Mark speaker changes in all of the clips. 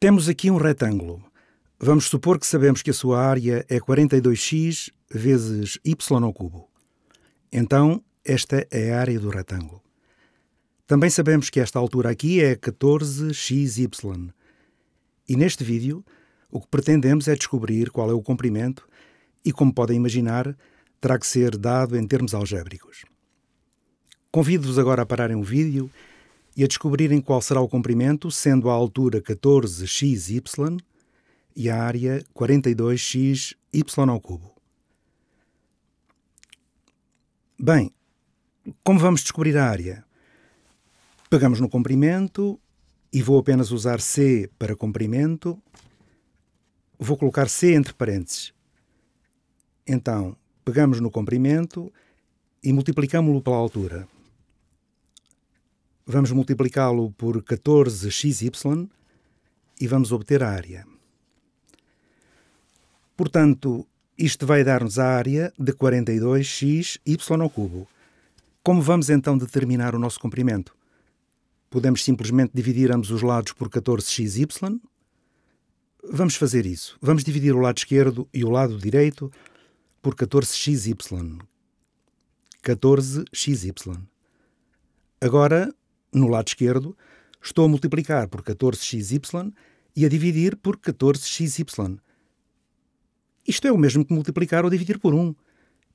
Speaker 1: Temos aqui um retângulo. Vamos supor que sabemos que a sua área é 42x vezes y ao cubo. Então, esta é a área do retângulo. Também sabemos que esta altura aqui é 14xy. E neste vídeo, o que pretendemos é descobrir qual é o comprimento e, como podem imaginar, terá que ser dado em termos algébricos. Convido-vos agora a pararem o vídeo e a descobrirem qual será o comprimento, sendo a altura 14xy e a área 42xy ao cubo. Bem, como vamos descobrir a área? Pegamos no comprimento e vou apenas usar c para comprimento. Vou colocar c entre parênteses. Então, pegamos no comprimento e multiplicamos-lo pela altura. Vamos multiplicá-lo por 14xy e vamos obter a área. Portanto, isto vai dar-nos a área de 42xy ao cubo. Como vamos então determinar o nosso comprimento? Podemos simplesmente dividir ambos os lados por 14xy? Vamos fazer isso. Vamos dividir o lado esquerdo e o lado direito por 14xy. 14xy. Agora no lado esquerdo, estou a multiplicar por 14xy e a dividir por 14xy. Isto é o mesmo que multiplicar ou dividir por 1.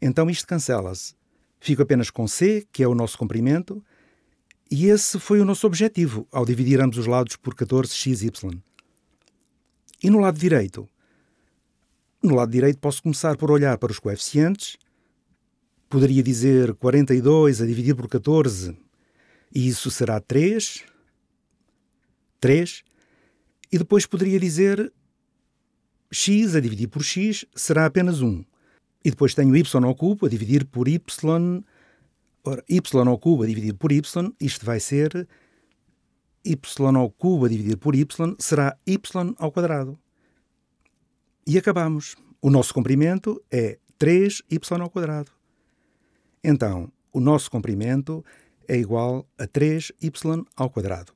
Speaker 1: Então isto cancela-se. Fico apenas com c, que é o nosso comprimento, e esse foi o nosso objetivo ao dividir ambos os lados por 14xy. E no lado direito? No lado direito posso começar por olhar para os coeficientes. Poderia dizer 42 a dividir por 14 e isso será 3, 3, e depois poderia dizer x a dividir por x será apenas 1. E depois tenho y ao cubo a dividir por y. Ora, y ao cubo a dividir por y, isto vai ser y ao cubo a dividir por y será y ao quadrado. E acabamos. O nosso comprimento é 3y ao quadrado. Então, o nosso comprimento é é igual a 3y ao quadrado.